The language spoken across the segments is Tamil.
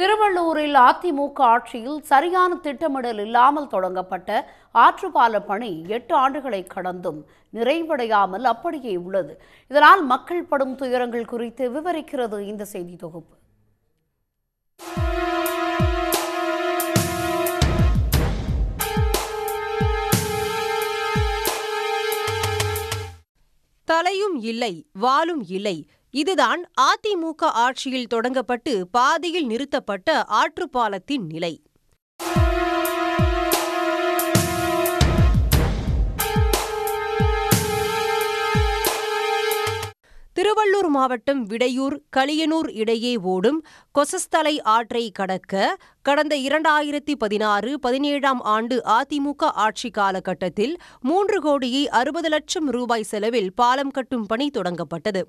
திருவள்ளூரில் அதிமுக ஆட்சியில் சரியான திட்டமிடல் இல்லாமல் தொடங்கப்பட்ட ஆற்றுப்பால பணி எட்டு ஆண்டுகளை கடந்தும் நிறைவடையாமல் அப்படியே உள்ளது இதனால் மக்கள் படும் துயரங்கள் குறித்து விவரிக்கிறது இந்த செய்தி தொகுப்பு தலையும் இல்லை வாலும் இல்லை இதுதான் அதிமுக ஆட்சியில் தொடங்கப்பட்டு பாதியில் நிறுத்தப்பட்ட ஆற்றுப்பாலத்தின் நிலை திருவள்ளூர் மாவட்டம் விடையூர் களியனூர் இடையே ஓடும் கொசஸ்தலை ஆற்றை கடக்க கடந்த இரண்டாயிரத்தி பதினாறு பதினேழாம் ஆண்டு அதிமுக ஆட்சி காலகட்டத்தில் மூன்று கோடியே அறுபது லட்சம் ரூபாய் செலவில் பாலம் கட்டும் பணி தொடங்கப்பட்டது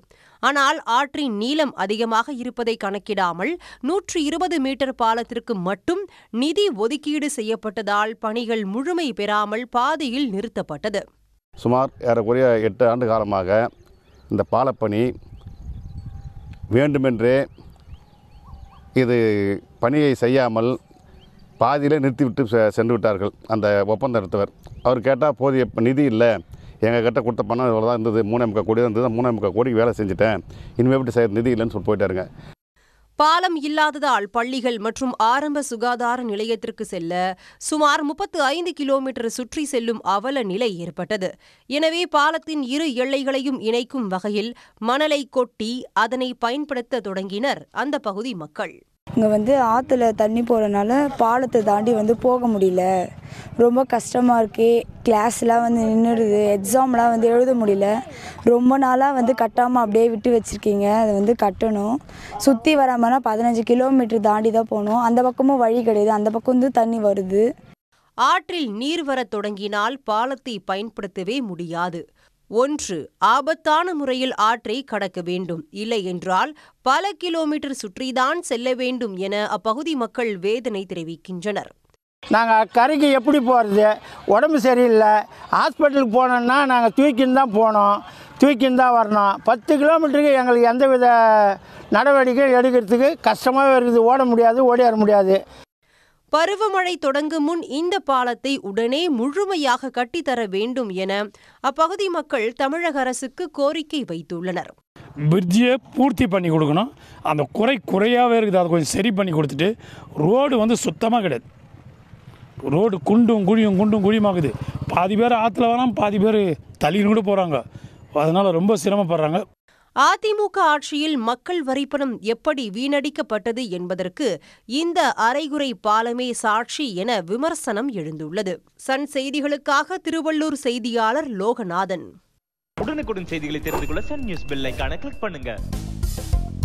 ஆனால் ஆற்றின் நீளம் அதிகமாக இருப்பதை கணக்கிடாமல் நூற்றி இருபது மீட்டர் பாலத்திற்கு மட்டும் நிதி ஒதுக்கீடு செய்யப்பட்டதால் பணிகள் முழுமை பெறாமல் பாதையில் நிறுத்தப்பட்டது சுமார் ஏறக்குறைய எட்டு ஆண்டு காலமாக இந்த பாலப்பணி வேண்டுமென்றே இது பணியை செய்யாமல் பாதியிலே நிறுத்திவிட்டு சென்று விட்டார்கள் அந்த ஒப்பந்த எடுத்தவர் அவர் கேட்டால் போதிய நிதி இல்லை எங்கள் கிட்ட கொடுத்த பணம் இவ்வளோ தான் இருந்தது மூணு முக்கால் கோடி தான் இருந்தது மூணு முக்கால் கோடிக்கு வேலை செஞ்சுட்டேன் இனிமேல் எப்படி செய்கிற நிதி இல்லைன்னு சொல்லி போயிட்டாருங்க பாலம் இல்லாததால் பள்ளிகள் மற்றும் ஆரம்ப சுகாதார நிலையத்திற்கு செல்ல சுமார் முப்பத்து ஐந்து கிலோமீட்டர் சுற்றி செல்லும் அவல நிலை ஏற்பட்டது எனவே பாலத்தின் இரு எல்லைகளையும் இணைக்கும் வகையில் மணலை கொட்டி அதனை பயன்படுத்த தொடங்கினர் அந்த பகுதி மக்கள் இங்கே வந்து ஆற்றுல தண்ணி போகிறனால பாலத்தை தாண்டி வந்து போக முடியல ரொம்ப கஷ்டமாக இருக்குது கிளாஸ்லாம் வந்து நின்றுடுது எக்ஸாம்லாம் வந்து எழுத முடியல ரொம்ப நாளாக வந்து கட்டாமல் அப்படியே விட்டு வச்சுருக்கீங்க அதை வந்து கட்டணும் சுற்றி வராமல்னா பதினஞ்சு கிலோமீட்டர் தாண்டி தான் போகணும் அந்த பக்கமும் வழி கிடையாது அந்த பக்கம் வந்து தண்ணி வருது ஆற்றில் நீர் வரத் தொடங்கினால் பாலத்தை பயன்படுத்தவே முடியாது ஒன்று ஆபத்தான முறையில் ஆற்றை கடக்க வேண்டும் இல்லை என்றால் பல கிலோமீட்டர் சுற்றிதான் செல்ல வேண்டும் என அப்பகுதி மக்கள் வேதனை தெரிவிக்கின்றனர் நாங்கள் கறிக்கு எப்படி போகிறது உடம்பு சரியில்லை ஹாஸ்பிட்டலுக்கு போனோன்னா நாங்கள் தூக்கின்னு தான் போனோம் தூக்கின்னு தான் வரணும் பத்து கிலோமீட்டருக்கு எங்களுக்கு எந்தவித நடவடிக்கை எடுக்கிறதுக்கு கஷ்டமாகவே இருக்குது ஓட முடியாது ஓடியார முடியாது பருவமழை தொடங்கும் முன் இந்த பாலத்தை உடனே முழுமையாக கட்டித்தர வேண்டும் என அப்பகுதி மக்கள் தமிழக அரசுக்கு கோரிக்கை வைத்துள்ளனர் பிரிட்ஜியை பூர்த்தி பண்ணி கொடுக்கணும் அந்த குறை குறையாகவே இருக்குது அதை கொஞ்சம் சரி பண்ணி கொடுத்துட்டு ரோடு வந்து சுத்தமாக கிடையாது ரோடு குண்டும் குழியும் குண்டும் குழியுமாகுது பாதி பேர் ஆற்றுல வரான் பாதி பேர் தள்ளின்னு கூட போகிறாங்க அதனால் ரொம்ப சிரமப்படுறாங்க அதிமுக ஆட்சியில் மக்கள் வரிப்பணம் எப்படி வீணடிக்கப்பட்டது என்பதற்கு இந்த அரைகுறை பாலமே சாட்சி என விமர்சனம் எழுந்துள்ளது சன் செய்திகளுக்காக திருவள்ளூர் செய்தியாளர் லோகநாதன் உடனுக்குடன் செய்திகளை தெரிந்து கொள்ள சன் நியூஸ் பில்லைக்கான கிளிக் பண்ணுங்க